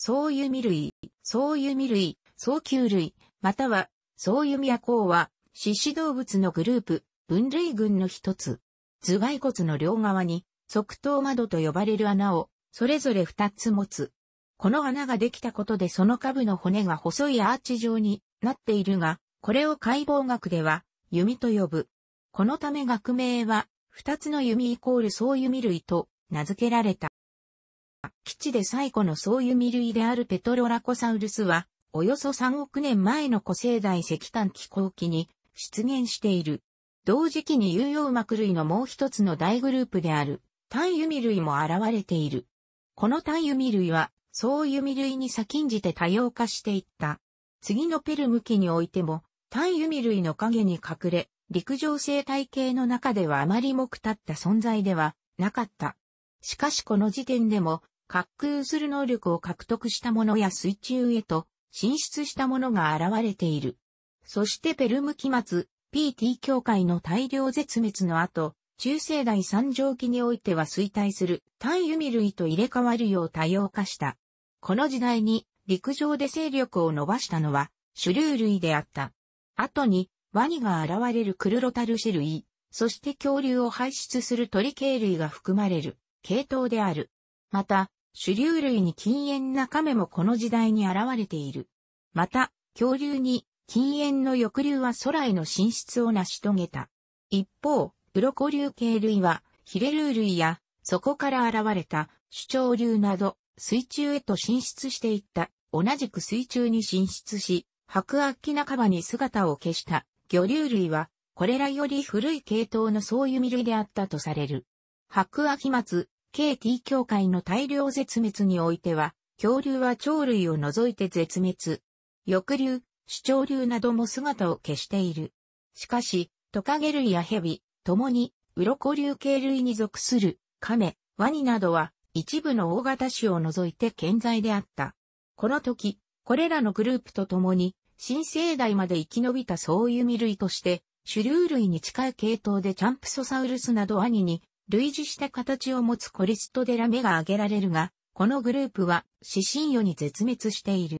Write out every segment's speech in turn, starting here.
草弓類、草弓類、草球類、または、草弓や甲は、獅子動物のグループ、分類群の一つ。頭蓋骨の両側に、側頭窓と呼ばれる穴を、それぞれ二つ持つ。この穴ができたことでその下部の骨が細いアーチ状になっているが、これを解剖学では、弓と呼ぶ。このため学名は、二つの弓イコール総弓類と名付けられた。基地で最古の総弓類であるペトロラコサウルスは、およそ3億年前の古生代石炭気候期に出現している。同時期に有用膜類のもう一つの大グループである、単弓類も現れている。この単弓類は、総弓類に先んじて多様化していった。次のペルム期においても、単弓類の影に隠れ、陸上生態系の中ではあまりもくたった存在ではなかった。しかしこの時点でも、滑空する能力を獲得したものや水中へと進出したものが現れている。そしてペルム期末、PT 協会の大量絶滅の後、中世代三条期においては衰退する単ユミ類と入れ替わるよう多様化した。この時代に陸上で勢力を伸ばしたのは種類類であった。後にワニが現れるクルロタルシ類、そして恐竜を排出する鳥系類が含まれる。系統である。また、主流類に禁煙な亀もこの時代に現れている。また、恐竜に禁煙の翼竜は空への進出を成し遂げた。一方、ロコ竜系類はヒレル類やそこから現れた主張流など水中へと進出していった。同じく水中に進出し、白亜紀半ばに姿を消した魚竜類はこれらより古い系統の総弓類であったとされる。白亜紀末、KT 協会の大量絶滅においては、恐竜は鳥類を除いて絶滅。翼竜、主鳥竜なども姿を消している。しかし、トカゲ類やヘビ、共に、ウロコ竜系類に属する、カメ、ワニなどは、一部の大型種を除いて健在であった。この時、これらのグループと共に、新生代まで生き延びたそういう類として、主流類に近い系統でチャンプソサウルスなどワニに類似した形を持つコリストデラ目が挙げられるが、このグループは指針魚に絶滅している。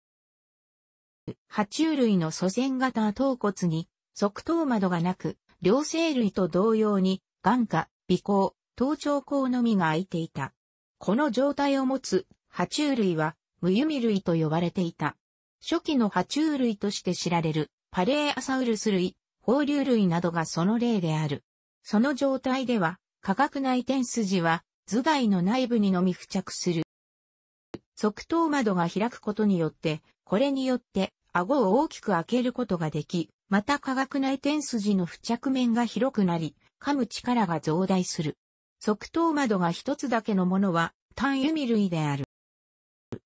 爬虫類の祖先型頭骨に側頭窓がなく、両生類と同様に眼下、鼻孔、頭頂孔のみが開いていた。この状態を持つ爬虫類は無弓類と呼ばれていた。初期の爬虫類として知られるパレーアサウルス類、放流類などがその例である。その状態では化学内転筋は頭蓋の内部にのみ付着する。側頭窓が開くことによって、これによって顎を大きく開けることができ、また化学内転筋の付着面が広くなり、噛む力が増大する。側頭窓が一つだけのものは単弓類である。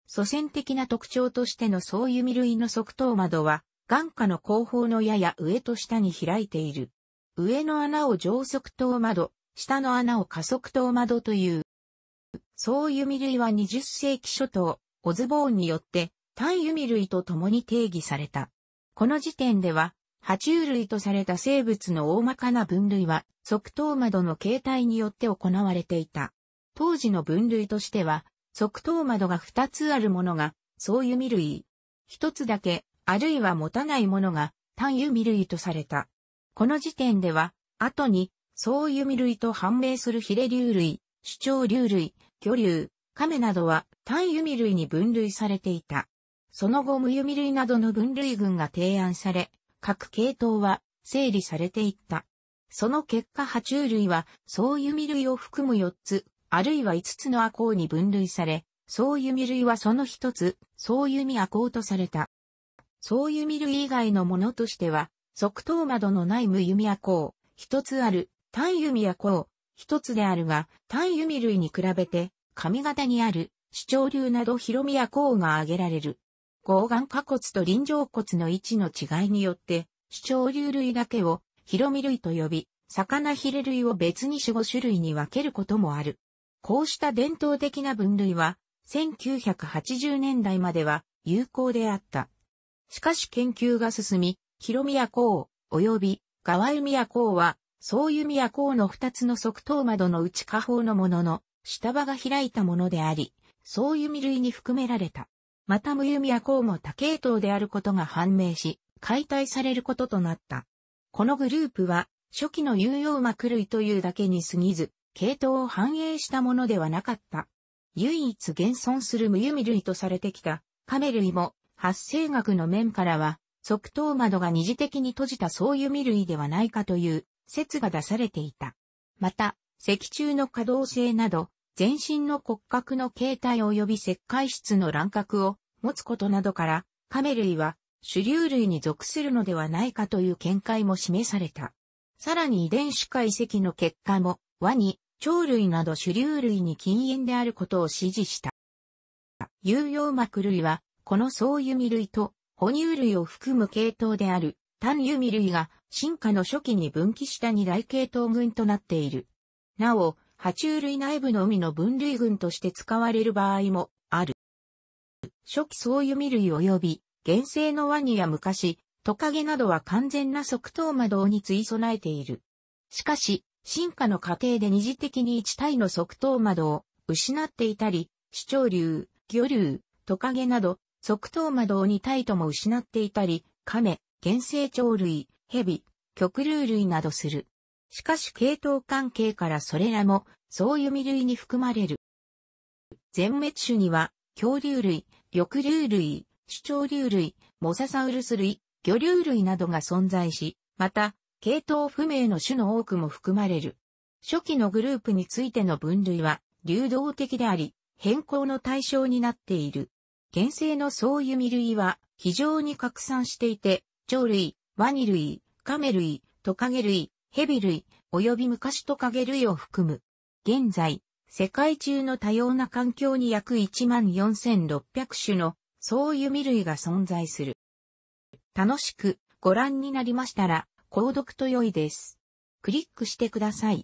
祖先的な特徴としての総弓類の側頭窓は、眼下の後方のやや上と下に開いている。上の穴を上側頭窓、下の穴を加速灯窓という。総弓類は20世紀初頭、オズボーンによって単弓類と共に定義された。この時点では、爬虫類とされた生物の大まかな分類は、側頭窓の形態によって行われていた。当時の分類としては、側頭窓が2つあるものが、総弓類。1つだけ、あるいは持たないものが、単弓類とされた。この時点では、後に、そう弓類と判明するヒレ竜類、主張竜類、巨竜、亀などは単弓類に分類されていた。その後無弓類などの分類群が提案され、各系統は整理されていった。その結果爬虫類は、総弓類を含む4つ、あるいは5つの亜項に分類され、総弓類はその1つ、総弓亜項とされた。総弓類以外のものとしては、側頭窓のない無弓亜項、1つある単弓や甲、一つであるが、単弓類に比べて、髪型にある、主張流など広みや甲が挙げられる。黄岩下骨と臨場骨の位置の違いによって、主張流類だけを、広み類と呼び、魚ヒレ類を別に4、5種類に分けることもある。こうした伝統的な分類は、1980年代までは有効であった。しかし研究が進み、広宮港及び川海宮港は総弓や甲の二つの側頭窓の内下方のものの、下場が開いたものであり、総弓類に含められた。また無弓や甲も多系統であることが判明し、解体されることとなった。このグループは、初期の有用膜類というだけに過ぎず、系統を反映したものではなかった。唯一現存する無弓類とされてきた、亀類も、発生学の面からは、側頭窓が二次的に閉じた総弓類ではないかという説が出されていた。また、脊柱の可動性など、全身の骨格の形態及び石灰質の乱獲を持つことなどから、亀類は主流類に属するのではないかという見解も示された。さらに遺伝子解析の結果も、ワニ、鳥類など主流類に禁煙であることを指示した。有用膜類は、この総弓類と哺乳類を含む系統である単ユミ類が進化の初期に分岐した二大系統群となっている。なお、爬虫類内部のみの分類群として使われる場合もある。初期総ユミ類及び、原生のワニや昔、トカゲなどは完全な側頭魔に追備えている。しかし、進化の過程で二次的に一体の側頭魔を失っていたり、視聴竜、魚竜、トカゲなど、側頭魔動に体とも失っていたり、亀、原生鳥類、蛇、極竜類などする。しかし系統関係からそれらも、そう弓類に含まれる。全滅種には、恐竜類、緑竜類、主鳥竜類、モササウルス類、魚竜類などが存在し、また、系統不明の種の多くも含まれる。初期のグループについての分類は、流動的であり、変更の対象になっている。原生の総弓類は非常に拡散していて、鳥類、ワニ類、カメ類、トカゲ類、ヘビ類、及び昔トカゲ類を含む。現在、世界中の多様な環境に約14,600種のそう弓類が存在する。楽しくご覧になりましたら、購読と良いです。クリックしてください。